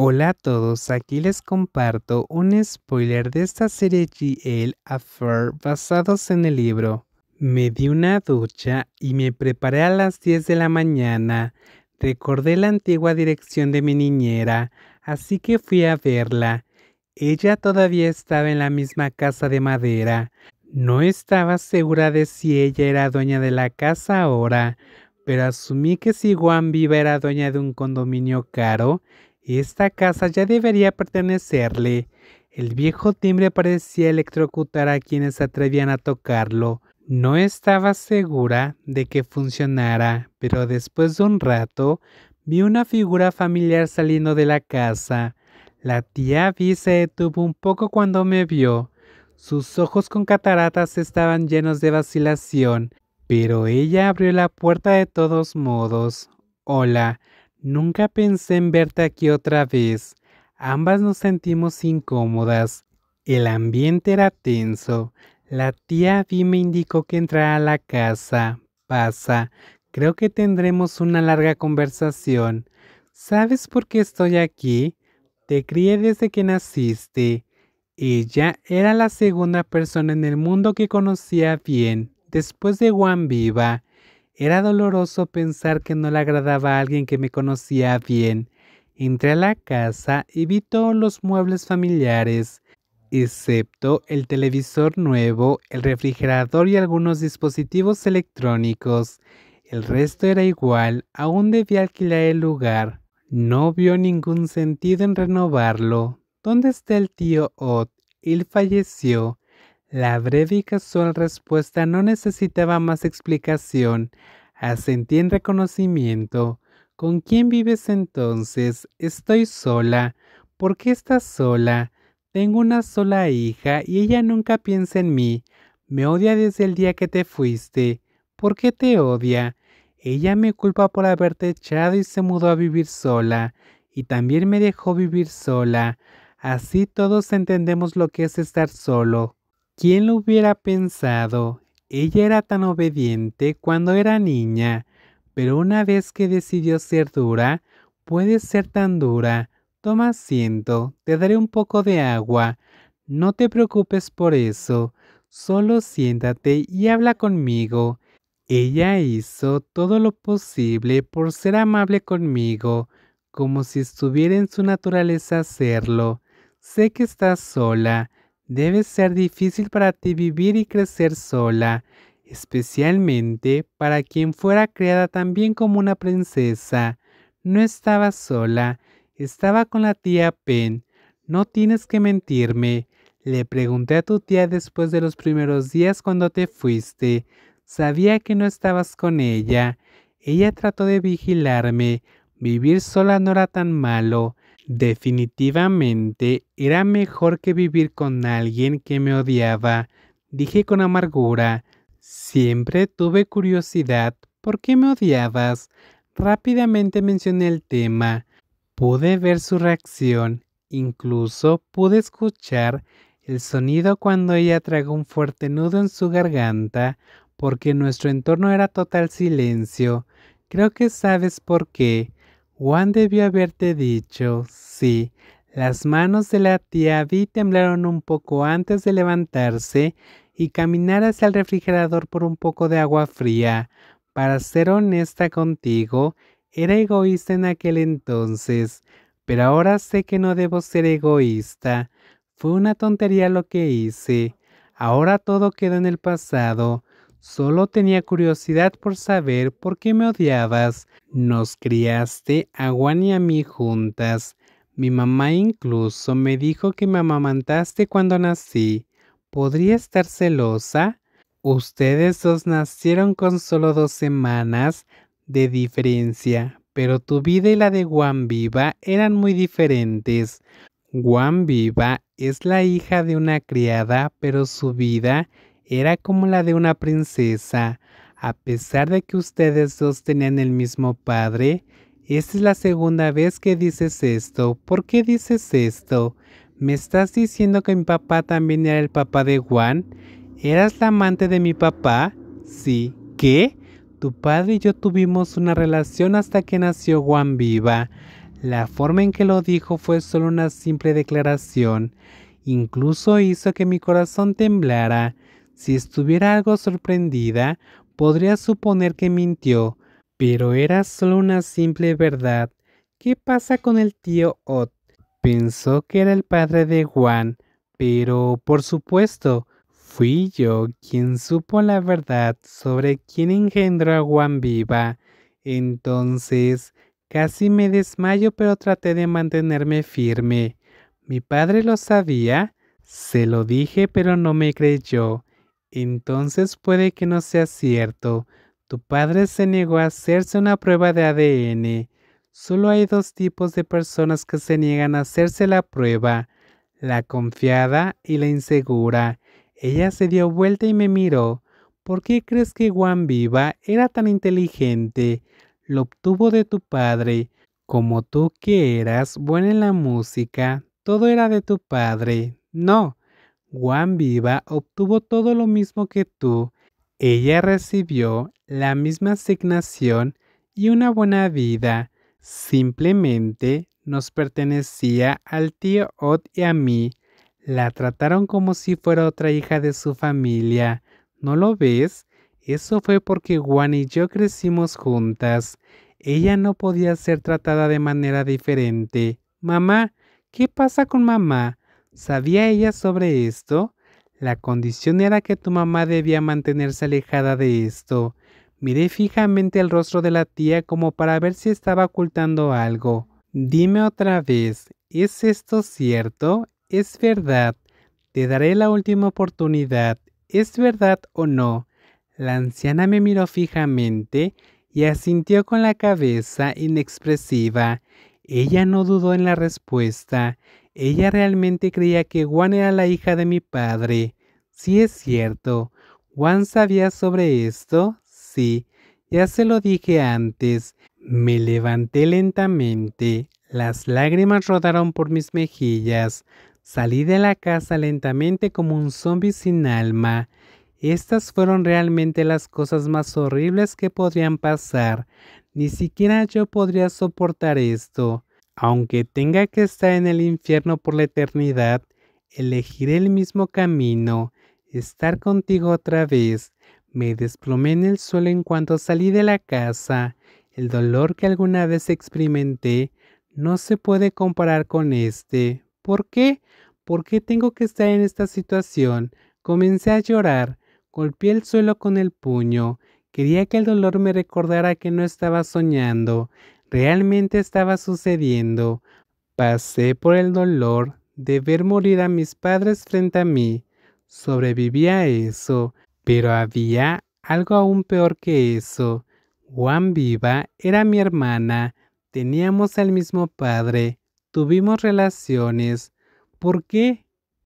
Hola a todos, aquí les comparto un spoiler de esta serie GL Affair basados en el libro. Me di una ducha y me preparé a las 10 de la mañana. Recordé la antigua dirección de mi niñera, así que fui a verla. Ella todavía estaba en la misma casa de madera. No estaba segura de si ella era dueña de la casa ahora, pero asumí que si Juan Viva era dueña de un condominio caro, esta casa ya debería pertenecerle. El viejo timbre parecía electrocutar a quienes atrevían a tocarlo. No estaba segura de que funcionara, pero después de un rato vi una figura familiar saliendo de la casa. La tía Vi se detuvo un poco cuando me vio. Sus ojos con cataratas estaban llenos de vacilación, pero ella abrió la puerta de todos modos. Hola, Nunca pensé en verte aquí otra vez. Ambas nos sentimos incómodas. El ambiente era tenso. La tía Vi me indicó que entrara a la casa. Pasa. Creo que tendremos una larga conversación. ¿Sabes por qué estoy aquí? Te crié desde que naciste. Ella era la segunda persona en el mundo que conocía bien, después de Juan Viva. Era doloroso pensar que no le agradaba a alguien que me conocía bien. Entré a la casa y vi todos los muebles familiares, excepto el televisor nuevo, el refrigerador y algunos dispositivos electrónicos. El resto era igual, aún debía alquilar el lugar. No vio ningún sentido en renovarlo. ¿Dónde está el tío Ott? Él falleció. La breve y casual respuesta no necesitaba más explicación. Asentí en reconocimiento. ¿Con quién vives entonces? Estoy sola. ¿Por qué estás sola? Tengo una sola hija y ella nunca piensa en mí. Me odia desde el día que te fuiste. ¿Por qué te odia? Ella me culpa por haberte echado y se mudó a vivir sola, y también me dejó vivir sola. Así todos entendemos lo que es estar solo, ¿Quién lo hubiera pensado? Ella era tan obediente cuando era niña, pero una vez que decidió ser dura, puede ser tan dura. Toma asiento, te daré un poco de agua. No te preocupes por eso, solo siéntate y habla conmigo. Ella hizo todo lo posible por ser amable conmigo, como si estuviera en su naturaleza hacerlo. Sé que estás sola, debe ser difícil para ti vivir y crecer sola, especialmente para quien fuera creada también como una princesa. No estaba sola, estaba con la tía Pen. No tienes que mentirme. Le pregunté a tu tía después de los primeros días cuando te fuiste. Sabía que no estabas con ella. Ella trató de vigilarme. Vivir sola no era tan malo. Definitivamente era mejor que vivir con alguien que me odiaba, dije con amargura. Siempre tuve curiosidad por qué me odiabas. Rápidamente mencioné el tema. Pude ver su reacción, incluso pude escuchar el sonido cuando ella tragó un fuerte nudo en su garganta, porque nuestro entorno era total silencio. Creo que sabes por qué. Juan debió haberte dicho, sí. Las manos de la tía Vi temblaron un poco antes de levantarse y caminar hacia el refrigerador por un poco de agua fría. Para ser honesta contigo, era egoísta en aquel entonces, pero ahora sé que no debo ser egoísta. Fue una tontería lo que hice. Ahora todo quedó en el pasado. Solo tenía curiosidad por saber por qué me odiabas. Nos criaste a Juan y a mí juntas. Mi mamá incluso me dijo que me amamantaste cuando nací. ¿Podría estar celosa? Ustedes dos nacieron con solo dos semanas de diferencia, pero tu vida y la de Juan Viva eran muy diferentes. Juan Viva es la hija de una criada, pero su vida era como la de una princesa. A pesar de que ustedes dos tenían el mismo padre, esta es la segunda vez que dices esto. ¿Por qué dices esto? ¿Me estás diciendo que mi papá también era el papá de Juan? ¿Eras la amante de mi papá? Sí. ¿Qué? Tu padre y yo tuvimos una relación hasta que nació Juan viva. La forma en que lo dijo fue solo una simple declaración. Incluso hizo que mi corazón temblara. Si estuviera algo sorprendida, podría suponer que mintió, pero era solo una simple verdad. ¿Qué pasa con el tío Ott? Pensó que era el padre de Juan, pero por supuesto, fui yo quien supo la verdad sobre quién engendró a Juan viva. Entonces, casi me desmayo, pero traté de mantenerme firme. Mi padre lo sabía, se lo dije, pero no me creyó. Entonces puede que no sea cierto. Tu padre se negó a hacerse una prueba de ADN. Solo hay dos tipos de personas que se niegan a hacerse la prueba, la confiada y la insegura. Ella se dio vuelta y me miró. ¿Por qué crees que Juan Viva era tan inteligente? Lo obtuvo de tu padre. Como tú que eras buena en la música, todo era de tu padre. No, Juan Viva obtuvo todo lo mismo que tú, ella recibió la misma asignación y una buena vida, simplemente nos pertenecía al tío Ot y a mí. La trataron como si fuera otra hija de su familia. ¿No lo ves? Eso fue porque Juan y yo crecimos juntas. Ella no podía ser tratada de manera diferente. Mamá, ¿qué pasa con mamá? ¿Sabía ella sobre esto? La condición era que tu mamá debía mantenerse alejada de esto. Miré fijamente el rostro de la tía como para ver si estaba ocultando algo. Dime otra vez, ¿es esto cierto? ¿Es verdad? Te daré la última oportunidad. ¿Es verdad o no? La anciana me miró fijamente y asintió con la cabeza inexpresiva. Ella no dudó en la respuesta. Ella realmente creía que Juan era la hija de mi padre. Sí es cierto. ¿Juan sabía sobre esto? Sí. Ya se lo dije antes. Me levanté lentamente. Las lágrimas rodaron por mis mejillas. Salí de la casa lentamente como un zombi sin alma. Estas fueron realmente las cosas más horribles que podrían pasar. Ni siquiera yo podría soportar esto aunque tenga que estar en el infierno por la eternidad, elegiré el mismo camino, estar contigo otra vez. Me desplomé en el suelo en cuanto salí de la casa. El dolor que alguna vez experimenté no se puede comparar con este. ¿Por qué? ¿Por qué tengo que estar en esta situación? Comencé a llorar, golpeé el suelo con el puño, quería que el dolor me recordara que no estaba soñando realmente estaba sucediendo. Pasé por el dolor de ver morir a mis padres frente a mí. Sobreviví a eso, pero había algo aún peor que eso. Juan Viva era mi hermana, teníamos el mismo padre, tuvimos relaciones. ¿Por qué?